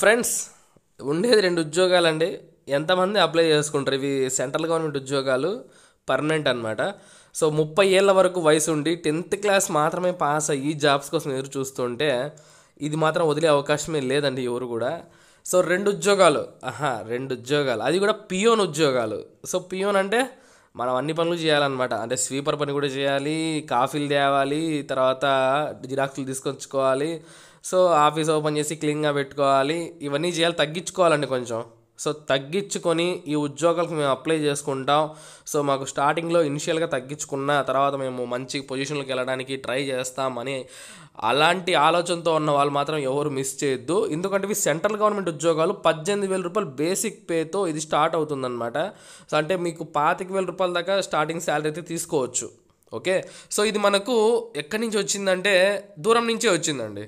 friends ఉండేది రెండు ఉద్యోగాలండి ఎంతమంది అప్లై చేసుకుంటారు ఇవి సెంట్రల్ గవర్నమెంట్ ఉద్యోగాలు పర్మనెంట్ అనమాట సో ముప్పై ఏళ్ళ వరకు వయసు ఉండి టెన్త్ క్లాస్ మాత్రమే పాస్ అయ్యి జాబ్స్ కోసం ఎదురు చూస్తుంటే ఇది మాత్రం వదిలే అవకాశమే లేదండి ఎవరు కూడా సో రెండు ఉద్యోగాలు ఆహా రెండు ఉద్యోగాలు అది కూడా పియోన్ ఉద్యోగాలు సో పియోన్ అంటే మనం అన్ని పనులు చేయాలన్నమాట అంటే స్వీపర్ పని కూడా చేయాలి కాఫీలు తేవాలి తర్వాత జిరాక్స్లు తీసుకొచ్చుకోవాలి సో ఆఫీస్ ఓపెన్ చేసి క్లీన్గా పెట్టుకోవాలి ఇవన్నీ చేయాలి తగ్గించుకోవాలండి కొంచెం సో తగ్గించుకొని ఈ ఉద్యోగాలకు మేము అప్లై చేసుకుంటాం సో మాకు స్టార్టింగ్లో ఇనిషియల్గా తగ్గించుకున్న తర్వాత మేము మంచి పొజిషన్లకు వెళ్ళడానికి ట్రై చేస్తామని అలాంటి ఆలోచనతో ఉన్న వాళ్ళు మాత్రం ఎవరు మిస్ చేయొద్దు ఎందుకంటే ఇవి సెంట్రల్ గవర్నమెంట్ ఉద్యోగాలు పద్దెనిమిది వేల రూపాయలు బేసిక్ పేతో ఇది స్టార్ట్ అవుతుందన్నమాట సో అంటే మీకు పాతిక వేల రూపాయల దాకా స్టార్టింగ్ శాలరీ అయితే తీసుకోవచ్చు ఓకే సో ఇది మనకు ఎక్కడి నుంచి వచ్చిందంటే దూరం నుంచే వచ్చిందండి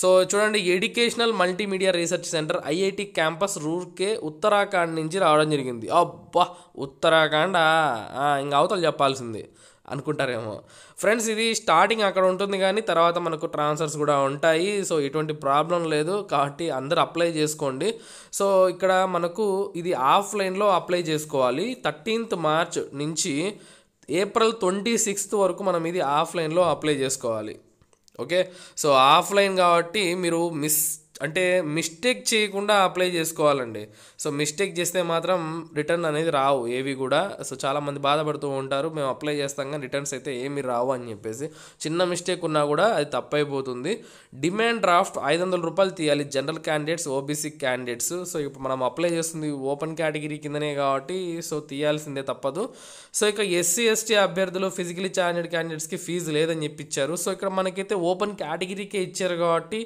సో చూడండి educational multimedia research centre IIT campus Roorkee Uttarakhand నుంచి రావడం జరిగింది అబ్బా ఉత్తరాఖండ్ ఇంకా అవతలు చెప్పాల్సింది అనుకుంటారేమో ఫ్రెండ్స్ ఇది స్టార్టింగ్ అక్కడ ఉంటుంది కానీ తర్వాత మనకు ట్రాన్స్ఫర్స్ కూడా ఉంటాయి సో ఎటువంటి ప్రాబ్లం లేదు కాబట్టి అందరు అప్లై చేసుకోండి సో ఇక్కడ మనకు ఇది ఆఫ్లైన్లో అప్లై చేసుకోవాలి థర్టీన్త్ మార్చ్ నుంచి ఏప్రిల్ ట్వంటీ సిక్స్త్ వరకు మనం ఇది ఆఫ్లైన్లో అప్లై చేసుకోవాలి ఓకే సో ఆఫ్లైన్ కాబట్టి మీరు మిస్ అంటే మిస్టేక్ చేయకుండా అప్లై చేసుకోవాలండి సో మిస్టేక్ చేస్తే మాత్రం రిటర్న్ అనేది రావు ఏవి కూడా సో చాలామంది బాధపడుతూ ఉంటారు మేము అప్లై చేస్తాం కానీ రిటర్న్స్ అయితే ఏమి రావు అని చెప్పేసి చిన్న మిస్టేక్ ఉన్నా కూడా అది తప్పైపోతుంది డిమాండ్ డ్రాఫ్ట్ ఐదు వందల రూపాయలు తీయాలి general candidates OBC candidates so ఇప్పుడు మనం అప్లై చేస్తుంది ఓపెన్ కేటగిరీ కిందనే కాబట్టి సో తీయాల్సిందే తప్పదు సో ఇక ఎస్సీ ఎస్టీ అభ్యర్థులు ఫిజికలీ ఛాలెంజ్డ్ క్యాండిడేట్స్కి ఫీజు లేదని చెప్పించారు సో ఇక్కడ మనకైతే ఓపెన్ కేటగిరీకే ఇచ్చారు కాబట్టి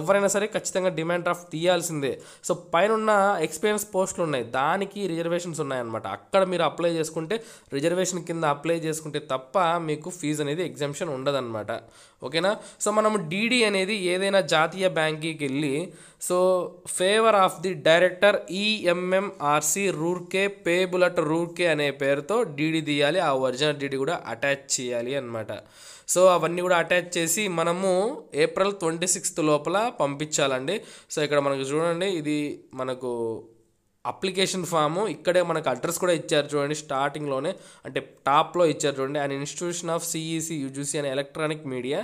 ఎవరైనా సరే ఖచ్చితంగా ఖచ్చితంగా డిమాండ్ డ్రాఫ్ట్ తీయాల్సిందే సో పైన ఎక్స్పీరియన్స్ పోస్టులు ఉన్నాయి దానికి రిజర్వేషన్స్ ఉన్నాయన్నమాట అక్కడ మీరు అప్లై చేసుకుంటే రిజర్వేషన్ కింద అప్లై చేసుకుంటే తప్ప మీకు ఫీజు అనేది ఎగ్జామ్షన్ ఉండదన్నమాట ఓకేనా సో మనం డీడీ అనేది ఏదైనా జాతీయ బ్యాంక్కి వెళ్ళి so favour of the director EMMRC e Roorkee payable at Roorkee అనే పేరుతో డీడీ తీయాలి ఆ ఒరిజినల్ డీడీ కూడా అటాచ్ చేయాలి అనమాట సో అవన్నీ కూడా అటాచ్ చేసి మనము ఏప్రిల్ ట్వంటీ సిక్స్త్ లోపల పంపించాలండి అండి సో ఇక్కడ మనకు చూడండి ఇది మనకు అప్లికేషన్ ఫాము ఇక్కడే మనకు అడ్రస్ కూడా ఇచ్చారు చూడండి స్టార్టింగ్లోనే అంటే టాప్లో ఇచ్చారు చూడండి and institution of CEC UGC and electronic media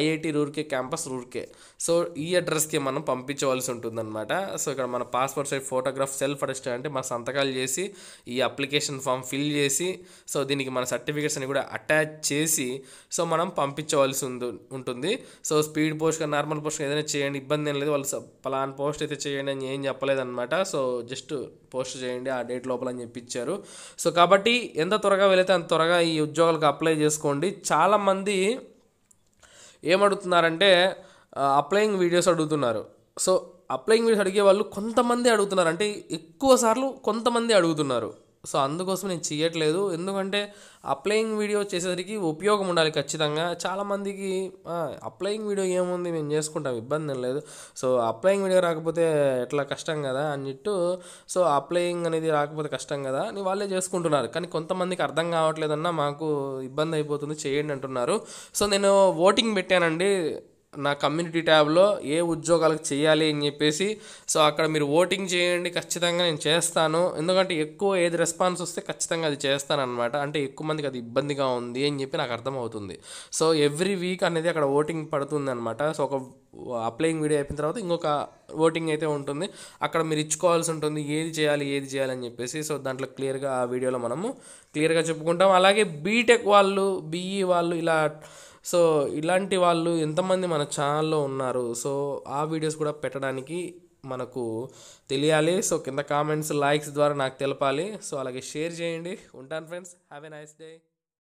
IIT Roorkee campus Roorkee so ఈ అడ్రస్కి మనం పంపించవలసి ఉంటుందన్నమాట సో ఇక్కడ మన passport size photograph self attest అంటే మన సంతకాలు చేసి ఈ అప్లికేషన్ ఫామ్ ఫిల్ చేసి సో దీనికి మన సర్టిఫికేట్స్ అని కూడా అటాచ్ చేసి సో మనం పంపించవలసి ఉంటుంది సో స్పీడ్ పోస్ట్ కానీ నార్మల్ పోస్ట్ ఏదైనా చేయండి ఇబ్బంది ఏం లేదు వాళ్ళు పలానా పోస్ట్ అయితే చేయండి అని ఏం చెప్పలేదన్నమాట సో జస్ట్ పోస్ట్ చేయండి ఆ డేట్ లోపల అని చెప్పిచ్చారు సో కాబట్టి ఎంత త్వరగా వెళితే అంత త్వరగా ఈ ఉద్యోగాలకు అప్లై చేసుకోండి చాలామంది ఏమడుగుతున్నారంటే అప్లయింగ్ వీడియోస్ అడుగుతున్నారు సో అప్లయింగ్ వీడియోస్ అడిగే వాళ్ళు కొంతమంది అడుగుతున్నారు అంటే ఎక్కువ సార్లు కొంతమంది అడుగుతున్నారు సో అందుకోసం నేను చేయట్లేదు ఎందుకంటే అప్లయింగ్ వీడియో చేసేసరికి ఉపయోగం ఉండాలి ఖచ్చితంగా చాలామందికి అప్లయింగ్ వీడియో ఏముంది మేము చేసుకుంటాం ఇబ్బంది లేదు సో అప్లయింగ్ వీడియో రాకపోతే ఎట్లా కష్టం కదా అన్నట్టు సో అప్లయింగ్ అనేది రాకపోతే కష్టం కదా అని వాళ్ళే చేసుకుంటున్నారు కానీ కొంతమందికి అర్థం కావట్లేదన్నా మాకు ఇబ్బంది అయిపోతుంది చేయండి అంటున్నారు సో నేను ఓటింగ్ పెట్టానండి నా కమ్యూనిటీ ట్యాబ్లో ఏ ఉద్యోగాలకు చేయాలి అని చెప్పేసి సో అక్కడ మీరు ఓటింగ్ చేయండి ఖచ్చితంగా నేను చేస్తాను ఎందుకంటే ఎక్కువ ఏది రెస్పాన్స్ వస్తే ఖచ్చితంగా అది చేస్తానన్నమాట అంటే ఎక్కువ మందికి అది ఇబ్బందిగా ఉంది అని చెప్పి నాకు అర్థమవుతుంది సో ఎవ్రీ వీక్ అనేది అక్కడ ఓటింగ్ పడుతుంది అనమాట సో ఒక అప్లయింగ్ వీడియో అయిపోయిన తర్వాత ఇంకొక ఓటింగ్ అయితే ఉంటుంది అక్కడ మీరు ఇచ్చుకోవాల్సి ఉంటుంది ఏది చేయాలి ఏది చేయాలని చెప్పేసి సో దాంట్లో క్లియర్గా ఆ వీడియోలో మనము క్లియర్గా చెప్పుకుంటాం అలాగే బీటెక్ వాళ్ళు బీఈ వాళ్ళు ఇలా సో ఇలాంటి వాళ్ళు ఎంతమంది మన ఛానల్లో ఉన్నారు సో ఆ వీడియోస్ కూడా పెట్టడానికి మనకు తెలియాలి సో కింద కామెంట్స్ లైక్స్ ద్వారా నాకు తెలపాలి సో అలాగే షేర్ చేయండి ఉంటాను friends have a nice day